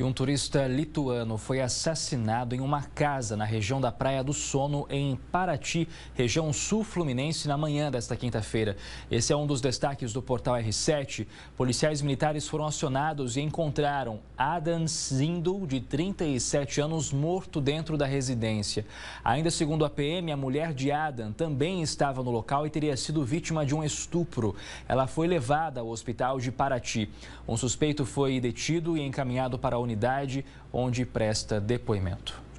E um turista lituano foi assassinado em uma casa na região da Praia do Sono, em Paraty, região sul-fluminense, na manhã desta quinta-feira. Esse é um dos destaques do portal R7. Policiais militares foram acionados e encontraram Adam Zindel, de 37 anos, morto dentro da residência. Ainda segundo a PM, a mulher de Adam também estava no local e teria sido vítima de um estupro. Ela foi levada ao hospital de Paraty. Um suspeito foi detido e encaminhado para a unidade onde presta depoimento.